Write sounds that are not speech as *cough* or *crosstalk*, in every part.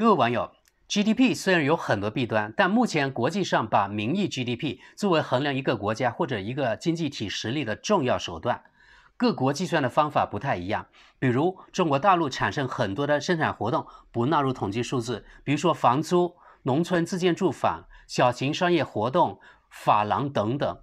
各位网友，GDP 虽然有很多弊端，但目前国际上把名义 GDP 作为衡量一个国家或者一个经济体实力的重要手段。各国计算的方法不太一样，比如中国大陆产生很多的生产活动不纳入统计数字，比如说房租、农村自建住房、小型商业活动、法郎等等。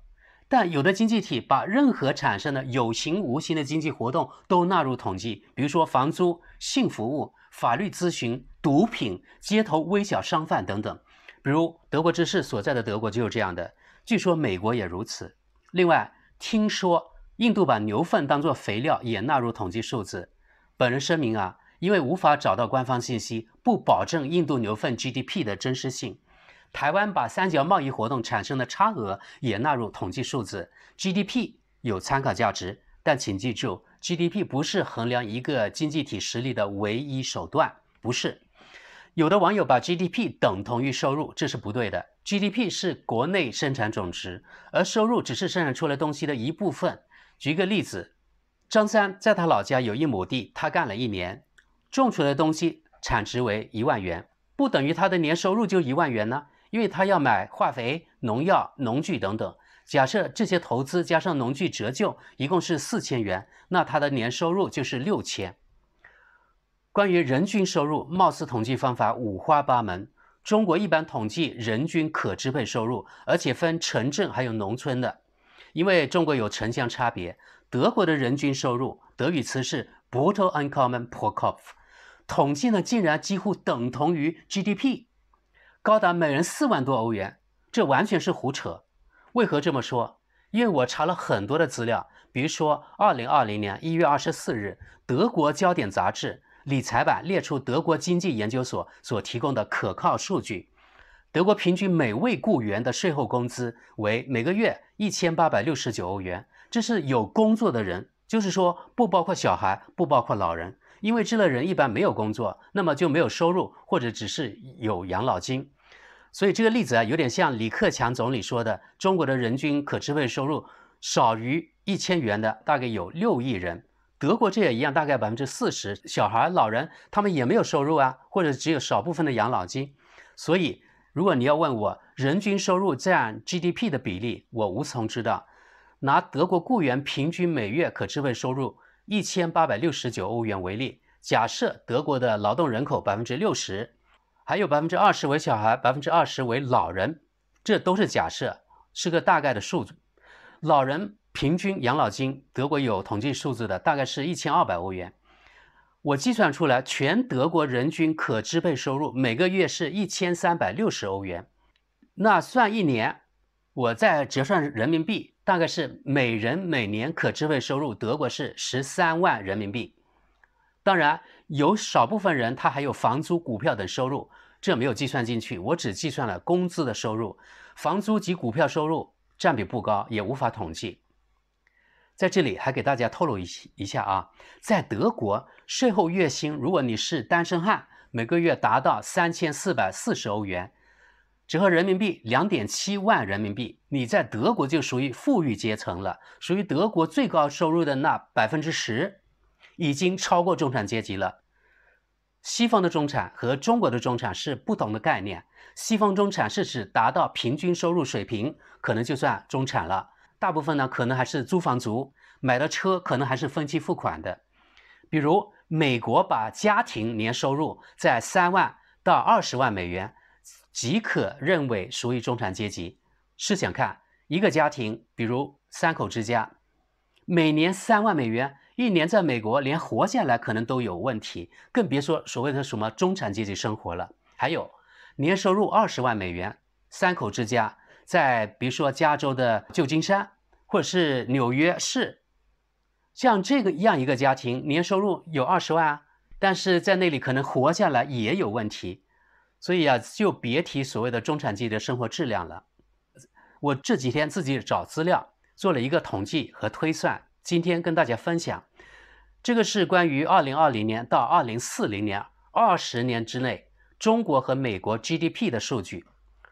但有的经济体把任何产生的有形无形的经济活动都纳入统计，比如说房租、性服务、法律咨询。毒品、街头微小商贩等等，比如德国知士所在的德国就是这样的，据说美国也如此。另外，听说印度把牛粪当作肥料也纳入统计数字。本人声明啊，因为无法找到官方信息，不保证印度牛粪 GDP 的真实性。台湾把三角贸易活动产生的差额也纳入统计数字，GDP 有参考价值，但请记住，GDP 不是衡量一个经济体实力的唯一手段，不是。有的网友把 GDP 等同于收入，这是不对的。GDP 是国内生产总值，而收入只是生产出来东西的一部分。举个例子，张三在他老家有一亩地，他干了一年，种出来的东西产值为一万元，不等于他的年收入就一万元呢？因为他要买化肥、农药、农具等等。假设这些投资加上农具折旧一共是四千元，那他的年收入就是六千。关于人均收入，貌似统计方法五花八门。中国一般统计人均可支配收入，而且分城镇还有农村的，因为中国有城乡差别。德国的人均收入德语词是 b r o t u n c o m m o n p r o k o p f 统计呢竟然几乎等同于 GDP，高达每人四万多欧元，这完全是胡扯。为何这么说？因为我查了很多的资料，比如说二零二零年一月二十四日，德国焦点杂志。理财版列出德国经济研究所所提供的可靠数据：德国平均每位雇员的税后工资为每个月一千八百六十九欧元。这是有工作的人，就是说不包括小孩，不包括老人，因为这类人一般没有工作，那么就没有收入，或者只是有养老金。所以这个例子啊，有点像李克强总理说的：中国的人均可支配收入少于一千元的，大概有六亿人。德国这也一样，大概百分之四十小孩、老人他们也没有收入啊，或者只有少部分的养老金。所以，如果你要问我人均收入占 GDP 的比例，我无从知道。拿德国雇员平均每月可支配收入一千八百六十九欧元为例，假设德国的劳动人口百分之六十，还有百分之二十为小孩，百分之二十为老人，这都是假设，是个大概的数字。老人。平均养老金，德国有统计数字的，大概是一千二百欧元。我计算出来，全德国人均可支配收入每个月是一千三百六十欧元。那算一年，我再折算人民币，大概是每人每年可支配收入德国是十三万人民币。当然，有少部分人他还有房租、股票等收入，这没有计算进去。我只计算了工资的收入，房租及股票收入占比不高，也无法统计。在这里还给大家透露一一下啊，在德国税后月薪，如果你是单身汉，每个月达到三千四百四十欧元，折合人民币两点七万人民币，你在德国就属于富裕阶层了，属于德国最高收入的那百分之十，已经超过中产阶级了。西方的中产和中国的中产是不同的概念，西方中产是指达到平均收入水平，可能就算中产了。大部分呢，可能还是租房族买的车，可能还是分期付款的。比如美国把家庭年收入在三万到二十万美元即可认为属于中产阶级。试想看一个家庭，比如三口之家，每年三万美元，一年在美国连活下来可能都有问题，更别说所谓的什么中产阶级生活了。还有年收入二十万美元，三口之家。在比如说加州的旧金山，或者是纽约市，像这个样一个家庭，年收入有二十万，但是在那里可能活下来也有问题，所以啊，就别提所谓的中产阶级的生活质量了。我这几天自己找资料做了一个统计和推算，今天跟大家分享，这个是关于二零二零年到二零四零年二十年之内，中国和美国 GDP 的数据。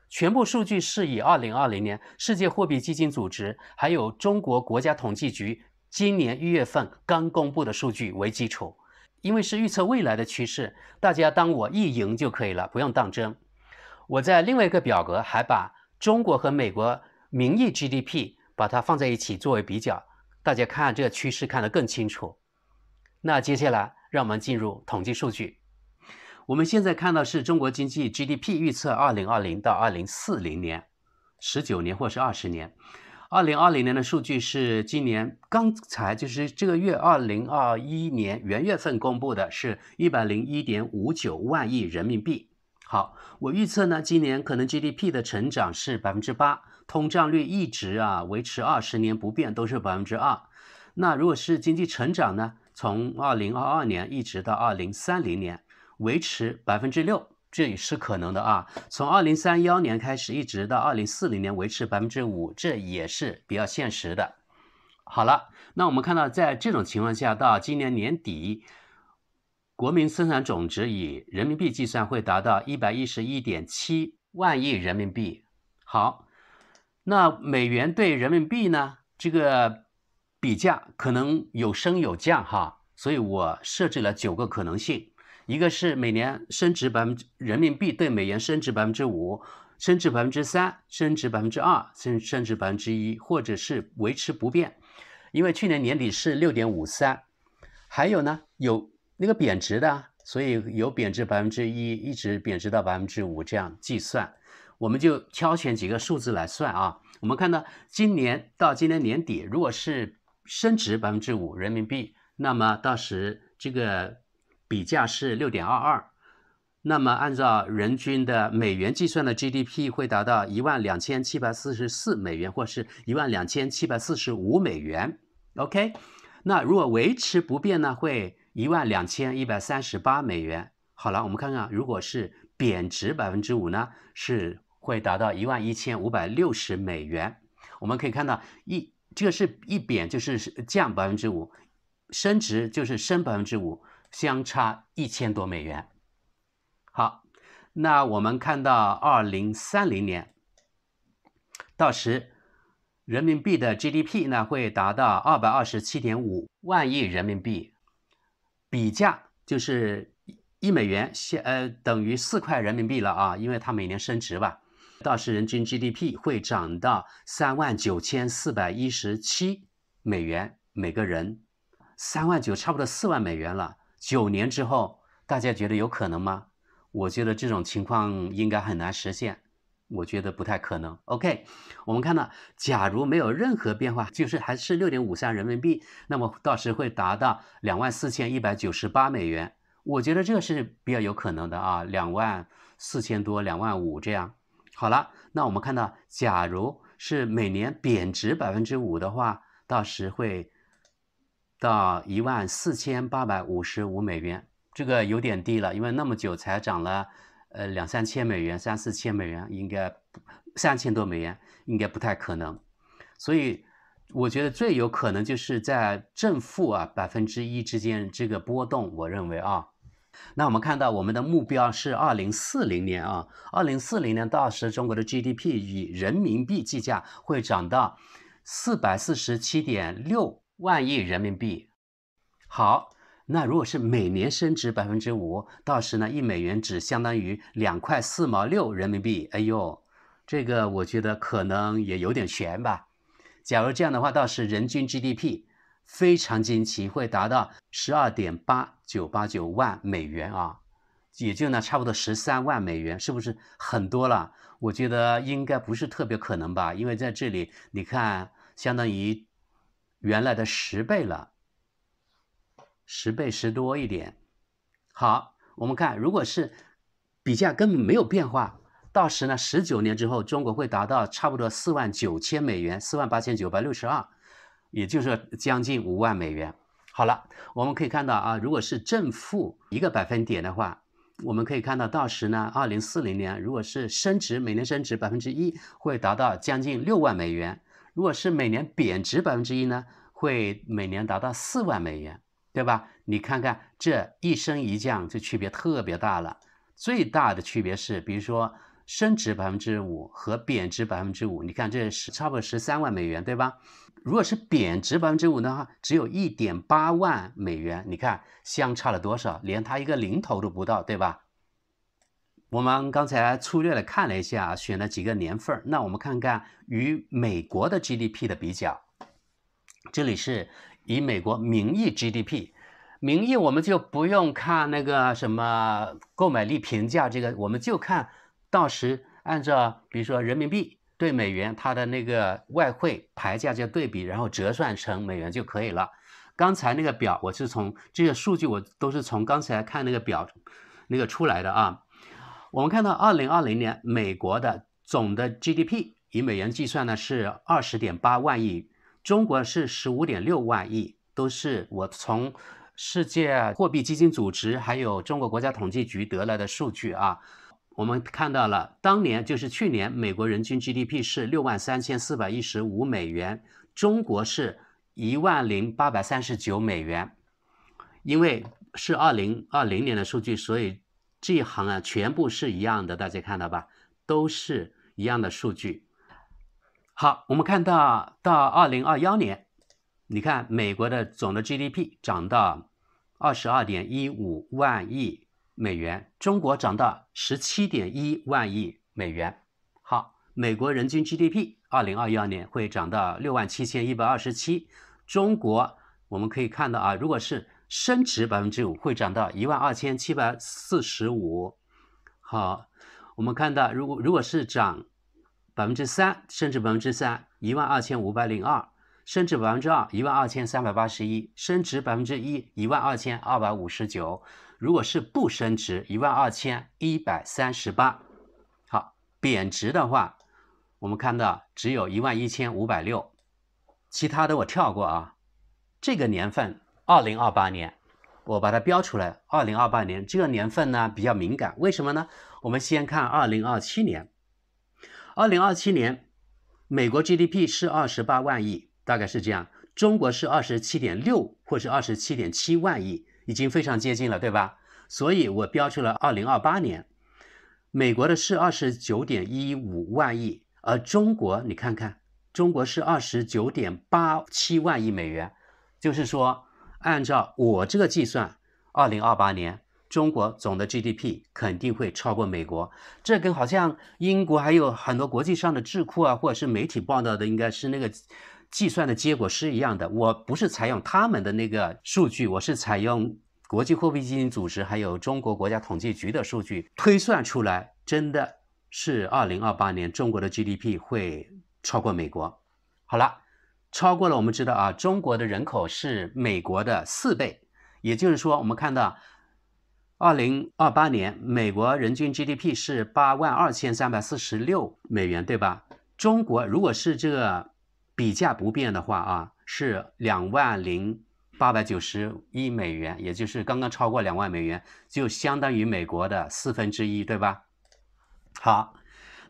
全部数据是以二零二零年世界货币基金组织还有中国国家统计局今年一月份刚公布的数据为基础，因为是预测未来的趋势，大家当我意淫就可以了，不用当真。我在另外一个表格还把中国和美国名义 GDP 把它放在一起作为比较，大家看这个趋势看得更清楚。那接下来让我们进入统计数据。我们现在看到是中国经济 GDP 预测二零二零到二零四零年，十九年或是二十年。二零二零年的数据是今年刚才就是这个月二零二一年元月份公布的是一百零一点五九万亿人民币。好，我预测呢，今年可能 GDP 的成长是百分之八，通胀率一直啊维持二十年不变都是百分之二。那如果是经济成长呢，从二零二二年一直到二零三零年。维持百分之六，这也是可能的啊。从二零三幺年开始，一直到二零四零年维持百分之五，这也是比较现实的。好了，那我们看到，在这种情况下，到今年年底，国民生产总值以人民币计算会达到一百一十一点七万亿人民币。好，那美元对人民币呢？这个比价可能有升有降哈，所以我设置了九个可能性。一个是每年升值百分之人民币对美元升值百分之五，升值百分之三，升值百分之二，升升值百分之一，或者是维持不变，因为去年年底是六点五三。还有呢，有那个贬值的，所以有贬值百分之一，一直贬值到百分之五这样计算。我们就挑选几个数字来算啊。我们看到今年到今年年底，如果是升值百分之五人民币，那么到时这个。比价是六点二二，那么按照人均的美元计算的 GDP 会达到一万两千七百四十四美元，或是一万两千七百四十五美元。OK，那如果维持不变呢，会一万两千一百三十八美元。好了，我们看看，如果是贬值百分之五呢，是会达到一万一千五百六十美元。我们可以看到，一这个是一贬就是降百分之五，升值就是升百分之五。相差一千多美元。好，那我们看到二零三零年，到时人民币的 GDP 呢会达到二百二十七点五万亿人民币，比价就是一美元相呃等于四块人民币了啊，因为它每年升值吧。到时人均 GDP 会涨到三万九千四百一十七美元每个人，三万九差不多四万美元了。九年之后，大家觉得有可能吗？我觉得这种情况应该很难实现，我觉得不太可能。OK，我们看到，假如没有任何变化，就是还是六点五三人民币，那么到时会达到两万四千一百九十八美元。我觉得这是比较有可能的啊，两万四千多，两万五这样。好了，那我们看到，假如是每年贬值百分之五的话，到时会。到一万四千八百五十五美元，这个有点低了，因为那么久才涨了，呃，两三千美元、三四千美元，应该三千多美元应该不太可能，所以我觉得最有可能就是在正负啊百分之一之间这个波动。我认为啊，那我们看到我们的目标是二零四零年啊，二零四零年到时中国的 GDP 以人民币计价会涨到四百四十七点六。万亿人民币，好，那如果是每年升值百分之五，到时呢一美元只相当于两块四毛六人民币。哎呦，这个我觉得可能也有点悬吧。假如这样的话，到时人均 GDP 非常惊奇会达到十二点八九八九万美元啊，也就呢差不多十三万美元，是不是很多了？我觉得应该不是特别可能吧，因为在这里你看，相当于。原来的十倍了，十倍十多一点。好，我们看，如果是比价根本没有变化，到时呢，十九年之后，中国会达到差不多四万九千美元，四万八千九百六十二，也就是将近五万美元。好了，我们可以看到啊，如果是正负一个百分点的话，我们可以看到到时呢，二零四零年如果是升值，每年升值百分之一，会达到将近六万美元。如果是每年贬值百分之一呢，会每年达到四万美元，对吧？你看看这一升一降，这区别特别大了。最大的区别是，比如说升值百分之五和贬值百分之五，你看这是差不多十三万美元，对吧？如果是贬值百分之五的话，只有一点八万美元，你看相差了多少，连它一个零头都不到，对吧？我们刚才粗略的看了一下，选了几个年份那我们看看与美国的 GDP 的比较，这里是以美国名义 GDP，名义我们就不用看那个什么购买力评价这个，我们就看到时按照比如说人民币对美元它的那个外汇牌价就对比，然后折算成美元就可以了。刚才那个表我是从这些数据我都是从刚才看那个表那个出来的啊。我们看到，二零二零年美国的总的 GDP 以美元计算呢是二十点八万亿，中国是十五点六万亿，都是我从世界货币基金组织还有中国国家统计局得来的数据啊。我们看到了当年就是去年，美国人均 GDP 是六万三千四百一十五美元，中国是一万零八百三十九美元。因为是二零二零年的数据，所以。这一行啊，全部是一样的，大家看到吧？都是一样的数据。好，我们看到到二零二幺年，你看美国的总的 GDP 涨到二十二点一五万亿美元，中国涨到十七点一万亿美元。好，美国人均 GDP 二零二幺年会涨到六万七千一百二十七，中国我们可以看到啊，如果是。升值百分之五，会涨到一万二千七百四十五。好，我们看到，如果如果是涨百分之三，升值百分之三，一万二千五百零二；升值百分之二，一万二千三百八十一；升值百分之一，一万二千二百五十九。如果是不升值，一万二千一百三十八。好，贬值的话，我们看到只有一万一千五百六。其他的我跳过啊。这个年份。二零二八年，我把它标出来。二零二八年这个年份呢比较敏感，为什么呢？我们先看二零二七年，二零二七年美国 GDP 是二十八万亿，大概是这样，中国是二十七点六或是二十七点七万亿，已经非常接近了，对吧？所以我标出了二零二八年，美国的是二十九点一五万亿，而中国你看看，中国是二十九点八七万亿美元，就是说。按照我这个计算，二零二八年中国总的 GDP 肯定会超过美国。这跟好像英国还有很多国际上的智库啊，或者是媒体报道的，应该是那个计算的结果是一样的。我不是采用他们的那个数据，我是采用国际货币基金组织还有中国国家统计局的数据推算出来，真的是二零二八年中国的 GDP 会超过美国。好了。超过了，我们知道啊，中国的人口是美国的四倍，也就是说，我们看到，二零二八年美国人均 GDP 是八万二千三百四十六美元，对吧？中国如果是这个比价不变的话啊，是两万零八百九十一美元，也就是刚刚超过两万美元，就相当于美国的四分之一，对吧？好，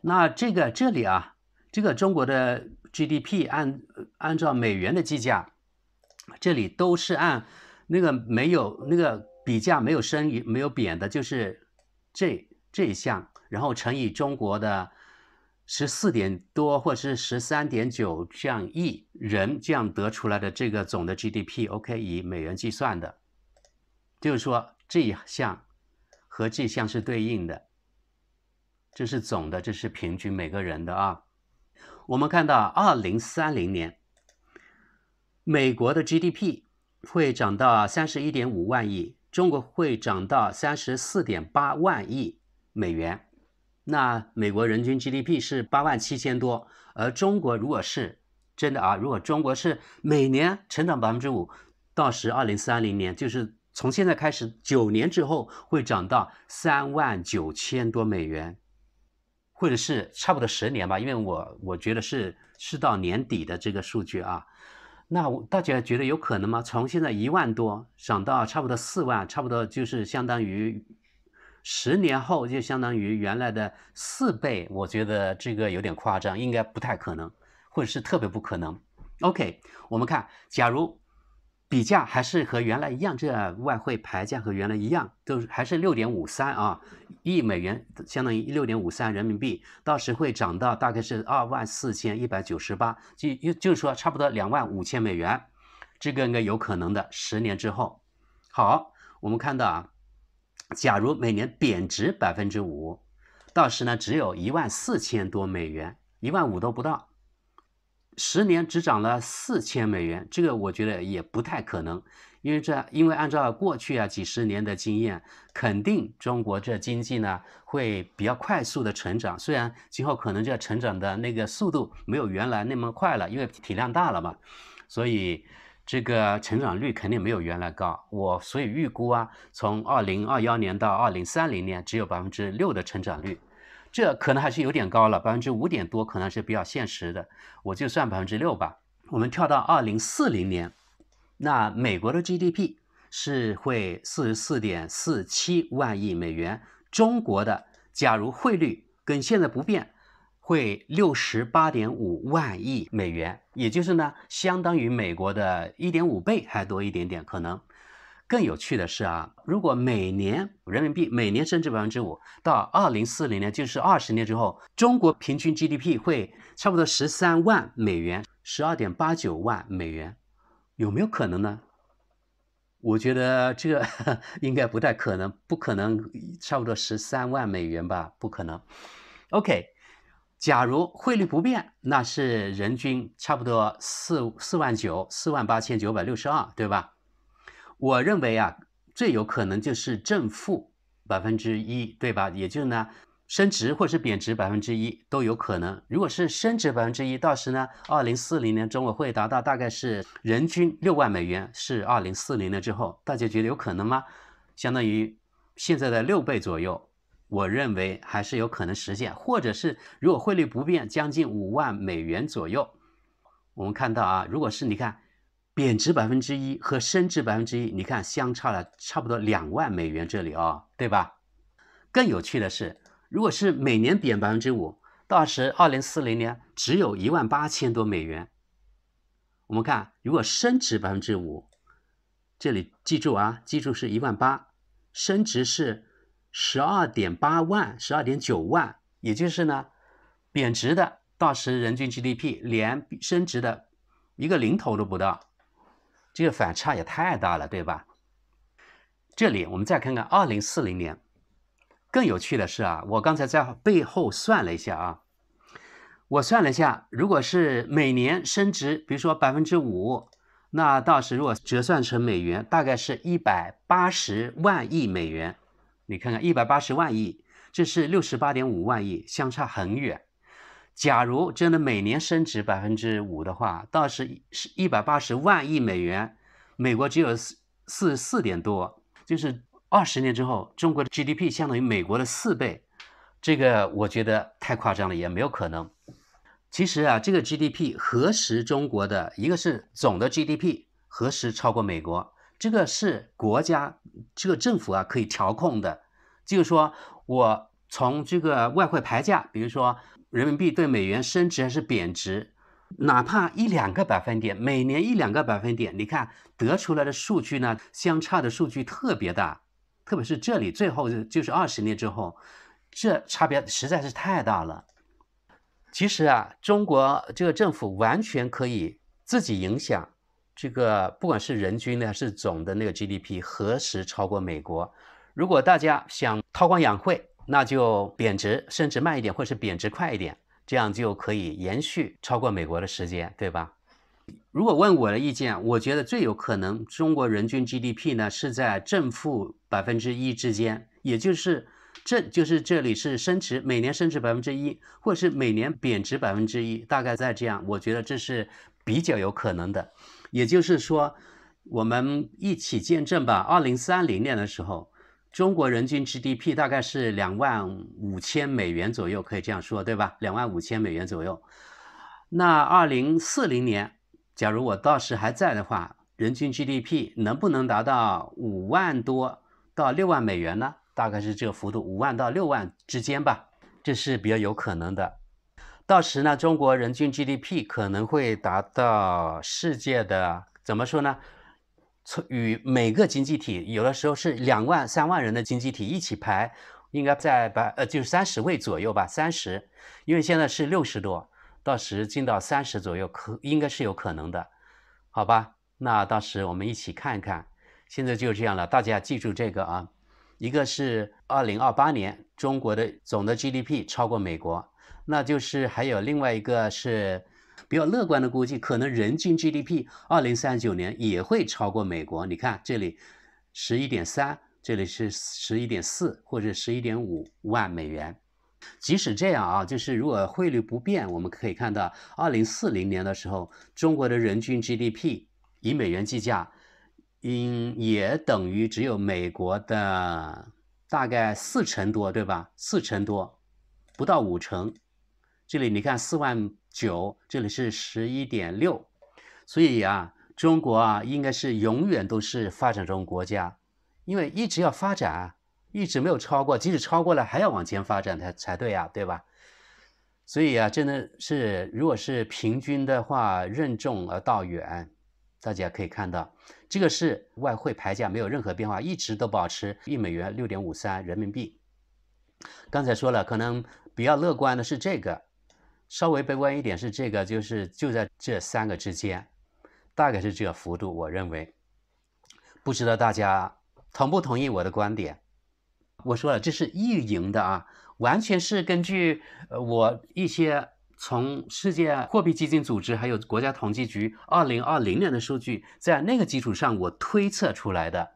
那这个这里啊，这个中国的 GDP 按按照美元的计价，这里都是按那个没有那个比价没有升也没有贬的，就是这这一项，然后乘以中国的十四点多或者是十三点九这样亿人这样得出来的这个总的 GDP，OK 以美元计算的，就是说这一项和这项是对应的，这是总的，这是平均每个人的啊。我们看到二零三零年。美国的 GDP 会涨到三十一点五万亿，中国会涨到三十四点八万亿美元。那美国人均 GDP 是八万七千多，而中国如果是真的啊，如果中国是每年成长百分之五，到时二零三零年就是从现在开始九年之后会涨到三万九千多美元，或者是差不多十年吧，因为我我觉得是是到年底的这个数据啊。那我大家觉得有可能吗？从现在一万多涨到差不多四万，差不多就是相当于十年后就相当于原来的四倍。我觉得这个有点夸张，应该不太可能，或者是特别不可能。OK，我们看，假如。比价还是和原来一样，这外汇牌价和原来一样，都还是六点五三啊，一美元相当于六点五三人民币，到时会涨到大概是二万四千一百九十八，就就是说差不多两万五千美元，这个应该有可能的。十年之后，好，我们看到啊，假如每年贬值百分之五，到时呢只有一万四千多美元，一万五都不到。十年只涨了四千美元，这个我觉得也不太可能，因为这因为按照过去啊几十年的经验，肯定中国这经济呢会比较快速的成长，虽然今后可能这成长的那个速度没有原来那么快了，因为体量大了嘛，所以这个成长率肯定没有原来高。我所以预估啊，从二零二幺年到二零三零年只有百分之六的成长率。这可能还是有点高了，百分之五点多可能是比较现实的，我就算百分之六吧。我们跳到二零四零年，那美国的 GDP 是会四十四点四七万亿美元，中国的假如汇率跟现在不变，会六十八点五万亿美元，也就是呢，相当于美国的一点五倍还多一点点，可能。更有趣的是啊，如果每年人民币每年升值百分之五，到二零四零年就是二十年之后，中国平均 GDP 会差不多十三万美元，十二点八九万美元，有没有可能呢？我觉得这个 *laughs* 应该不太可能，不可能，差不多十三万美元吧，不可能。OK，假如汇率不变，那是人均差不多四四万九，四万八千九百六十二，对吧？我认为啊，最有可能就是正负百分之一，对吧？也就呢，升值或是贬值百分之一都有可能。如果是升值百分之一，到时呢，二零四零年中委会达到大概是人均六万美元，是二零四零年之后，大家觉得有可能吗？相当于现在的六倍左右，我认为还是有可能实现。或者是如果汇率不变，将近五万美元左右，我们看到啊，如果是你看。贬值百分之一和升值百分之一，你看相差了差不多两万美元这里哦，对吧？更有趣的是，如果是每年贬百分之五，到时二零四零年只有一万八千多美元。我们看，如果升值百分之五，这里记住啊，记住是一万八，升值是十二点八万、十二点九万，也就是呢，贬值的到时人均 GDP 连升值的一个零头都不到。这个反差也太大了，对吧？这里我们再看看二零四零年。更有趣的是啊，我刚才在背后算了一下啊，我算了一下，如果是每年升值，比如说百分之五，那到时如果折算成美元，大概是一百八十万亿美元。你看看，一百八十万亿，这是六十八点五万亿，相差很远。假如真的每年升值百分之五的话，到时是一百八十万亿美元，美国只有四四四点多，就是二十年之后，中国的 GDP 相当于美国的四倍，这个我觉得太夸张了，也没有可能。其实啊，这个 GDP 何时中国的一个是总的 GDP 何时超过美国，这个是国家这个政府啊可以调控的，就是说我从这个外汇牌价，比如说。人民币对美元升值还是贬值？哪怕一两个百分点，每年一两个百分点，你看得出来的数据呢，相差的数据特别大，特别是这里最后就是二十年之后，这差别实在是太大了。其实啊，中国这个政府完全可以自己影响这个，不管是人均呢，是总的那个 GDP 何时超过美国。如果大家想韬光养晦。那就贬值升值慢一点，或者是贬值快一点，这样就可以延续超过美国的时间，对吧？如果问我的意见，我觉得最有可能，中国人均 GDP 呢是在正负百分之一之间，也就是正就是这里是升值，每年升值百分之一，或者是每年贬值百分之一，大概在这样，我觉得这是比较有可能的。也就是说，我们一起见证吧，二零三零年的时候。中国人均 GDP 大概是两万五千美元左右，可以这样说，对吧？两万五千美元左右。那二零四零年，假如我到时还在的话，人均 GDP 能不能达到五万多到六万美元呢？大概是这个幅度，五万到六万之间吧，这是比较有可能的。到时呢，中国人均 GDP 可能会达到世界的怎么说呢？与每个经济体有的时候是两万三万人的经济体一起排，应该在百呃就是三十位左右吧，三十，因为现在是六十多，到时进到三十左右可应该是有可能的，好吧？那到时我们一起看一看，现在就这样了，大家记住这个啊，一个是二零二八年中国的总的 GDP 超过美国，那就是还有另外一个是。比较乐观的估计，可能人均 GDP 二零三九年也会超过美国。你看这里十一点三，这里是十一点四或者十一点五万美元。即使这样啊，就是如果汇率不变，我们可以看到二零四零年的时候，中国的人均 GDP 以美元计价，应也等于只有美国的大概四成多，对吧？四成多，不到五成。这里你看四万。九，这里是十一点六，所以啊，中国啊，应该是永远都是发展中国家，因为一直要发展，一直没有超过，即使超过了，还要往前发展才才对呀，对吧？所以啊，真的是，如果是平均的话，任重而道远。大家可以看到，这个是外汇牌价没有任何变化，一直都保持一美元六点五三人民币。刚才说了，可能比较乐观的是这个。稍微悲观一点是这个，就是就在这三个之间，大概是这个幅度。我认为，不知道大家同不同意我的观点。我说了，这是意淫的啊，完全是根据呃我一些从世界货币基金组织还有国家统计局二零二零年的数据，在那个基础上我推测出来的。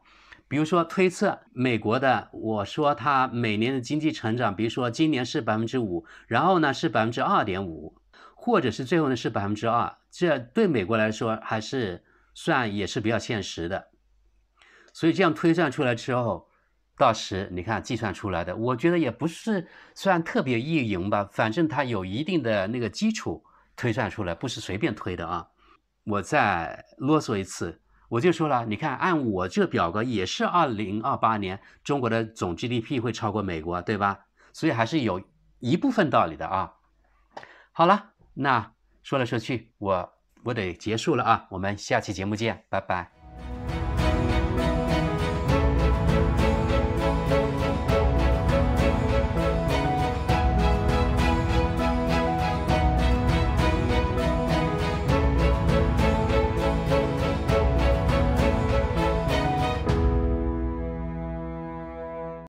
比如说推测美国的，我说它每年的经济成长，比如说今年是百分之五，然后呢是百分之二点五，或者是最后呢是百分之二，这对美国来说还是算也是比较现实的。所以这样推算出来之后，到时你看计算出来的，我觉得也不是算特别易赢吧，反正它有一定的那个基础推算出来，不是随便推的啊。我再啰嗦一次。我就说了，你看，按我这表格，也是二零二八年中国的总 GDP 会超过美国，对吧？所以还是有一部分道理的啊。好了，那说来说去，我我得结束了啊。我们下期节目见，拜拜。